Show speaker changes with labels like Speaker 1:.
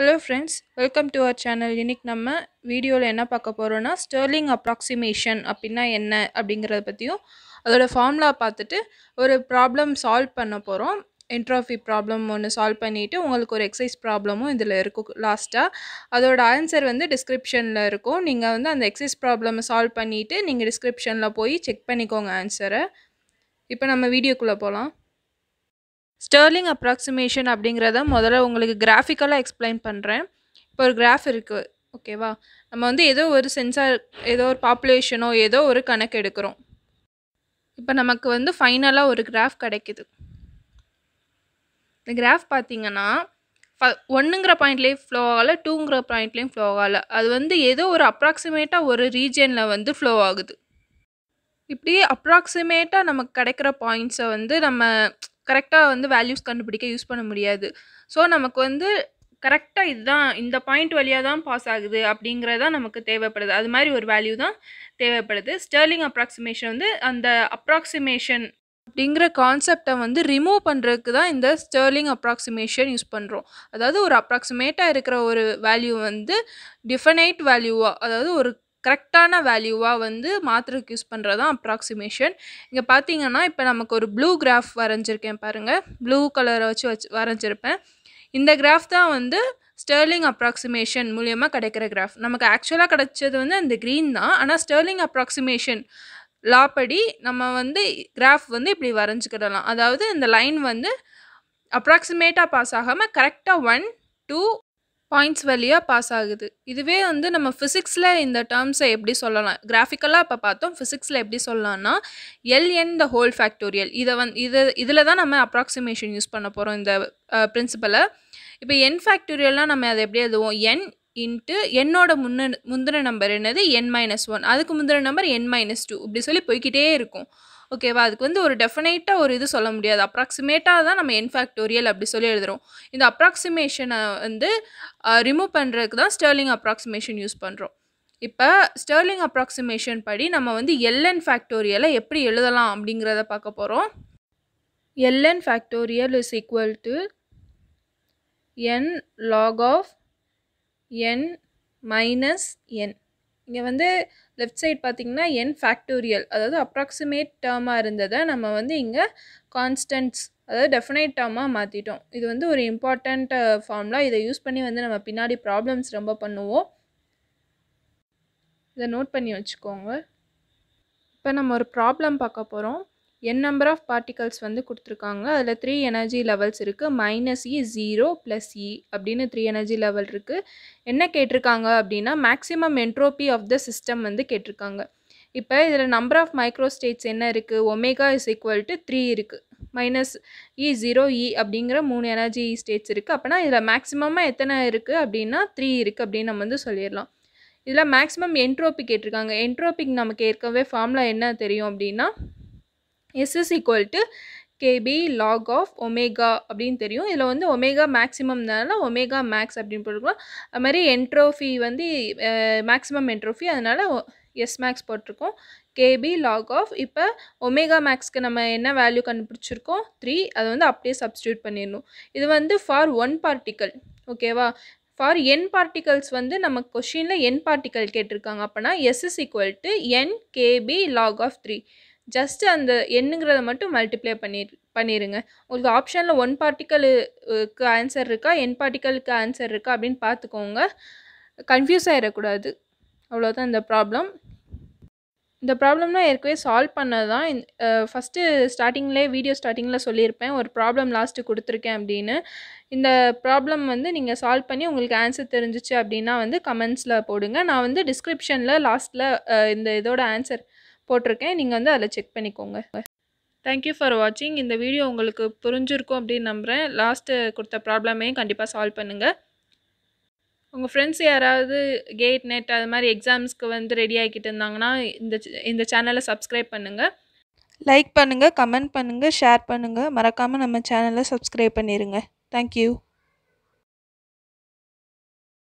Speaker 1: hello friends welcome to our channel இன்னைக்கு நம்ம வீடியோவில் என்ன பார்க்க போகிறோன்னா ஸ்டெர்லிங் அப்ராக்சிமேஷன் அப்படின்னா என்ன அப்படிங்கிறத பற்றியும் அதோடய ஃபார்முலா பார்த்துட்டு ஒரு ப்ராப்ளம் சால்வ் பண்ண போகிறோம் என்ட்ராஃபி ப்ராப்ளம் ஒன்று சால்வ் பண்ணிவிட்டு உங்களுக்கு ஒரு எக்ஸசைஸ் ப்ராப்ளமும் இதில் இருக்கும் லாஸ்ட்டாக அதோட ஆன்சர் வந்து டிஸ்கிரிப்ஷனில் இருக்கும் நீங்கள் வந்து அந்த எக்ஸசைஸ் ப்ராப்ளம் சால்வ் பண்ணிவிட்டு நீங்கள் டிஸ்கிரிப்ஷனில் போய் செக் பண்ணிக்கோங்க ஆன்சரை இப்போ நம்ம வீடியோக்குள்ளே போகலாம் ஸ்டர்லிங் அப்ராக்சிமேஷன் அப்படிங்கிறத முதல்ல உங்களுக்கு கிராஃபிக்கலாக எக்ஸ்பிளைன் பண்ணுறேன் இப்போ ஒரு கிராஃப் இருக்குது ஓகேவா நம்ம வந்து ஏதோ ஒரு சென்சார் ஏதோ ஒரு பாப்புலேஷனோ ஏதோ ஒரு கணக்கு எடுக்கிறோம் இப்போ நமக்கு வந்து ஃபைனலாக ஒரு கிராஃப் கிடைக்குது இந்த கிராஃப் பார்த்தீங்கன்னா ஃப ஒன்றுங்கிற பாயிண்ட்லேயும் ஃப்ளோ ஆகலை டூங்கிற பாயிண்ட்லேயும் ஃப்ளோ ஆகலை அது வந்து ஏதோ ஒரு அப்ராக்சிமேட்டாக ஒரு ரீஜனில் வந்து ஃப்ளோ ஆகுது இப்படி அப்ராக்சிமேட்டாக நமக்கு கிடைக்கிற பாயிண்ட்ஸை வந்து நம்ம கரெக்டாக வந்து வேல்யூஸ் கண்டுபிடிக்க யூஸ் பண்ண முடியாது ஸோ நமக்கு வந்து கரெக்டாக இதுதான் இந்த பாயிண்ட் வழியாக தான் பாஸ் ஆகுது அப்படிங்கிறதான் நமக்கு தேவைப்படுது அது மாதிரி ஒரு வேல்யூ தான் தேவைப்படுது ஸ்டெர்லிங் அப்ராக்சிமேஷன் வந்து அந்த அப்ராக்சிமேஷன் அப்படிங்கிற கான்செப்டை வந்து ரிமூவ் பண்ணுறதுக்கு தான் இந்த ஸ்டெர்லிங் அப்ராக்சிமேஷன் யூஸ் பண்ணுறோம் அதாவது ஒரு அப்ராக்சிமேட்டாக இருக்கிற ஒரு வேல்யூ வந்து டிஃபனைட் வேல்யூவாக அதாவது ஒரு கரெக்டான வேல்யூவாக வந்து மாத்திரைக்கு யூஸ் பண்ணுறது தான் அப்ராக்சிமேஷன் இங்கே பார்த்தீங்கன்னா இப்போ நமக்கு ஒரு ப்ளூ கிராஃப் வரைஞ்சிருக்கேன் பாருங்கள் ப்ளூ கலரை வச்சு வச்சு வரைஞ்சிருப்பேன் இந்த கிராஃப் தான் வந்து ஸ்டெர்லிங் அப்ராக்சிமேஷன் மூலியமாக கிடைக்கிற கிராஃப் நமக்கு ஆக்சுவலாக கிடைச்சது வந்து அந்த க்ரீன் தான் ஆனால் ஸ்டெர்லிங் அப்ராக்சிமேஷன் லாப்படி நம்ம வந்து கிராஃப் வந்து இப்படி வரைஞ்சிக்கிடலாம் அதாவது இந்த லைன் வந்து அப்ராக்சிமேட்டாக பாஸ் ஆகாமல் கரெக்டாக ஒன் டூ பாயிண்ட்ஸ் வழியாக பாஸ் ஆகுது இதுவே வந்து நம்ம ஃபிசிக்ஸில் இந்த டேர்ம்ஸை எப்படி சொல்லலாம் கிராஃபிக்கலாக இப்போ பார்த்தோம் ஃபிசிக்ஸில் எப்படி சொல்லலாம்னா எல்என் த ஹோல் ஃபேக்டோரியல் இதை வந் இது இதில் தான் நம்ம அப்ராக்சிமேஷன் யூஸ் பண்ண போகிறோம் இந்த பிரின்சிபலை இப்போ என் ஃபேக்டோரியல்னால் நம்ம அதை எப்படி எழுதுவோம் என் இன்ட்டு என்னோட முன்ன முந்தின நம்பர் என்னது என் மைனஸ் ஒன் அதுக்கு முந்தின நம்பர் என் மைனஸ் டூ இப்படி சொல்லி போய்கிட்டே இருக்கும் ஓகேவா அதுக்கு வந்து ஒரு டெஃபினேட்டாக ஒரு இது சொல்ல முடியாது அப்ராக்சிமேட்டாக தான் நம்ம என் அப்படி சொல்லி எழுதுகிறோம் இந்த அப்ராக்சிமேஷனை வந்து ரிமூவ் பண்ணுறதுக்கு தான் ஸ்டேர்லிங் அப்ராக்சிமேஷன் யூஸ் பண்ணுறோம் இப்போ ஸ்டேர்லிங் அப்ராக்சிமேஷன் படி நம்ம வந்து எல்என் ஃபேக்டோரியலை எப்படி எழுதலாம் அப்படிங்கிறத பார்க்க போகிறோம் LN factorial is equal to N log of N minus N இங்கே வந்து லெஃப்ட் சைட் பார்த்திங்கன்னா என் ஃபேக்டோரியல் அதாவது அப்ராக்சிமேட் டேர்மாக இருந்ததை நம்ம வந்து இங்கே கான்ஸ்டன்ட்ஸ் அதாவது டெஃபினைட் டேர்மாக மாற்றிட்டோம் இது வந்து ஒரு இம்பார்ட்டண்ட் ஃபார்ம்லா இதை யூஸ் பண்ணி வந்து நம்ம பின்னாடி ப்ராப்ளம்ஸ் ரொம்ப பண்ணுவோம் இதை நோட் பண்ணி வச்சுக்கோங்க இப்போ நம்ம ஒரு ப்ராப்ளம் பார்க்க போகிறோம் என் நம்பர் ஆஃப் பார்ட்டிகல்ஸ் வந்து கொடுத்துருக்காங்க அதில் த்ரீ எனர்ஜி லெவல்ஸ் இருக்குது minus E e zero plus E e அப்படின்னு த்ரீ எனர்ஜி லெவல் இருக்குது என்ன கேட்டிருக்காங்க அப்படின்னா maximum entropy of the system வந்து கேட்டிருக்காங்க இப்போ இதில் நம்பர் ஆஃப் மைக்ரோ ஸ்டேட்ஸ் என்ன இருக்குது omega is equal to three இருக்குது மைனஸ் இ ஜீரோ இ அப்படிங்கிற மூணு எனர்ஜி ஸ்டேட்ஸ் இருக்குது அப்படின்னா இதில் மேக்ஸிமமாக எத்தனை இருக்குது அப்படின்னா த்ரீ இருக்குது அப்படின்னு நம்ம வந்து சொல்லிடலாம் இதில் மேக்ஸிமம் என்ட்ரோபி கேட்டிருக்காங்க என்ட்ரோபிக் நமக்கு ஏற்கனவே ஃபார்முலா என்ன தெரியும் அப்படின்னா S is equal to KB log of omega அப்படின்னு தெரியும் இதில் வந்து ஒமேகா maximum ஒமேகா மேக்ஸ் அப்படின்னு அப்படின் அது மாதிரி என்ட்ரோஃபி வந்து maximum என்ட்ரோஃபி அதனால் எஸ் மேக்ஸ் போட்டிருக்கோம் கேபி லாக் ஆஃப் இப்போ ஒமேகா மேக்ஸ்க்கு நம்ம என்ன வேல்யூ கண்டுபிடிச்சிருக்கோம் த்ரீ அதை வந்து அப்படியே substitute பண்ணிடணும் இது வந்து ஃபார் ஒன் okay ஓகேவா ஃபார் என் particles வந்து நம்ம கொஷினில் என் particle கேட்டிருக்காங்க அப்பனா S is equal to N KB log of three just அந்த எண்ணுங்கிறத மட்டும் மல்டிப்ளை பண்ணி பண்ணிடுங்க உங்களுக்கு ஆப்ஷனில் ஒன் பார்ட்டிக்கலுக்கு ஆன்சர் இருக்கா என் பார்ட்டிக்கலுக்கு ஆன்சர் இருக்கா அப்படின்னு பார்த்துக்கோங்க கன்ஃபியூஸ் ஆகிடக்கூடாது அவ்வளோதான் இந்த ப்ராப்ளம் இந்த ப்ராப்ளம்னால் ஏற்கனவே சால்வ் பண்ணது தான் ஃபஸ்ட்டு ஸ்டார்டிங்லேயே வீடியோ ஸ்டார்டிங்கில் சொல்லியிருப்பேன் ஒரு ப்ராப்ளம் லாஸ்ட்டு கொடுத்துருக்கேன் அப்படின்னு இந்த ப்ராப்ளம் வந்து நீங்கள் சால்வ் பண்ணி உங்களுக்கு ஆன்சர் தெரிஞ்சிச்சு அப்படின்னா வந்து கமெண்ட்ஸில் போடுங்க நான் வந்து டிஸ்கிரிப்ஷனில் லாஸ்ட்டில் இந்த இதோட ஆன்சர் போட்டிருக்கேன் நீங்கள் வந்து அதில் செக் பண்ணிக்கோங்க தேங்க்யூ ஃபார் வாட்சிங் இந்த வீடியோ உங்களுக்கு புரிஞ்சிருக்கும் அப்படின்னு நம்புகிறேன் லாஸ்ட்டு கொடுத்த ப்ராப்ளமே கண்டிப்பாக சால்வ் பண்ணுங்கள் உங்கள் ஃப்ரெண்ட்ஸ் யாராவது கேட் நெட் அது மாதிரி எக்ஸாம்ஸ்க்கு வந்து ரெடி ஆகிக்கிட்டு இருந்தாங்கன்னா இந்த இந்த சேனலை சப்ஸ்கிரைப் பண்ணுங்கள் லைக் பண்ணுங்கள் கமெண்ட் பண்ணுங்கள் ஷேர் பண்ணுங்கள் மறக்காமல் நம்ம சேனலை சப்ஸ்கிரைப் பண்ணிடுங்க தேங்க்யூ